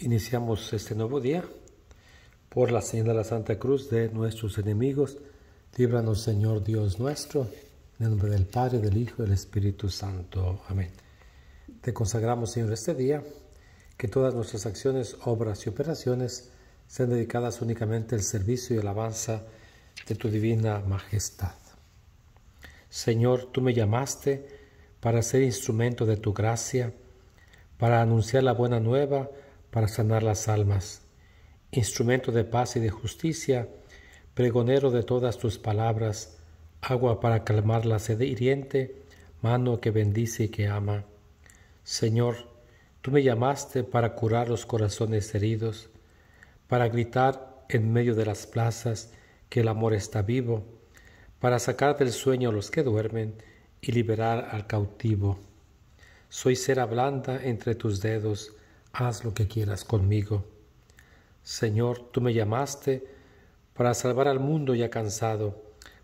Iniciamos este nuevo día por la señal de la Santa Cruz de nuestros enemigos. Líbranos, Señor Dios nuestro, en el nombre del Padre, del Hijo y del Espíritu Santo. Amén. Te consagramos, Señor, este día, que todas nuestras acciones, obras y operaciones sean dedicadas únicamente al servicio y alabanza de tu divina majestad. Señor, tú me llamaste para ser instrumento de tu gracia, para anunciar la buena nueva, para sanar las almas, instrumento de paz y de justicia, pregonero de todas tus palabras, agua para calmar la sed hiriente, mano que bendice y que ama. Señor, tú me llamaste para curar los corazones heridos, para gritar en medio de las plazas que el amor está vivo, para sacar del sueño a los que duermen y liberar al cautivo. Soy cera blanda entre tus dedos, haz lo que quieras conmigo. Señor, tú me llamaste para salvar al mundo ya cansado,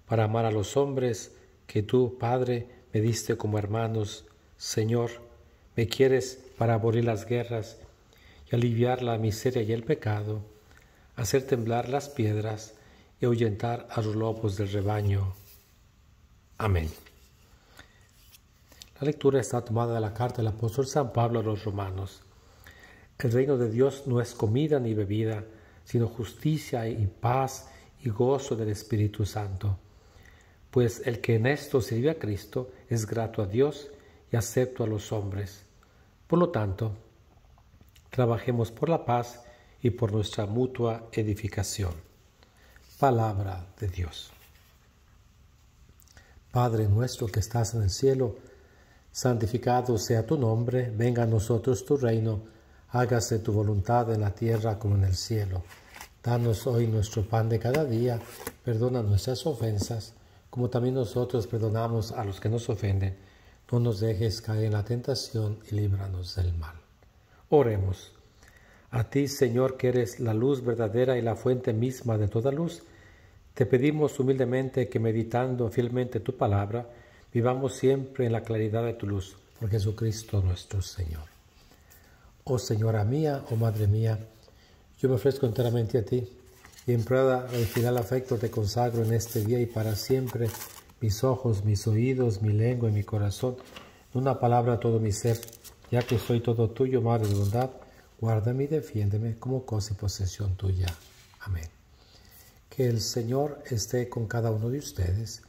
para amar a los hombres que tú, Padre, me diste como hermanos. Señor, me quieres para abolir las guerras y aliviar la miseria y el pecado, hacer temblar las piedras y ahuyentar a los lobos del rebaño. Amén. La lectura está tomada de la carta del apóstol San Pablo a los romanos. El reino de Dios no es comida ni bebida, sino justicia y paz y gozo del Espíritu Santo. Pues el que en esto sirve a Cristo es grato a Dios y acepto a los hombres. Por lo tanto, trabajemos por la paz y por nuestra mutua edificación. Palabra de Dios. Padre nuestro que estás en el cielo, santificado sea tu nombre, venga a nosotros tu reino hágase tu voluntad en la tierra como en el cielo. Danos hoy nuestro pan de cada día, perdona nuestras ofensas, como también nosotros perdonamos a los que nos ofenden. No nos dejes caer en la tentación y líbranos del mal. Oremos. A ti, Señor, que eres la luz verdadera y la fuente misma de toda luz, te pedimos humildemente que meditando fielmente tu palabra, vivamos siempre en la claridad de tu luz, por Jesucristo nuestro Señor. Oh Señora mía, oh Madre mía, yo me ofrezco enteramente a ti y en prueba del final afecto te consagro en este día y para siempre mis ojos, mis oídos, mi lengua y mi corazón, en una palabra todo mi ser, ya que soy todo tuyo, Madre de bondad, guárdame y defiéndeme como cosa y posesión tuya. Amén. Que el Señor esté con cada uno de ustedes,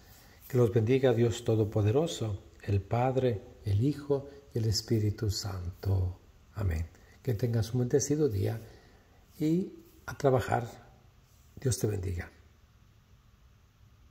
que los bendiga Dios Todopoderoso, el Padre, el Hijo y el Espíritu Santo. Amén. Que tengas un bendecido día y a trabajar. Dios te bendiga.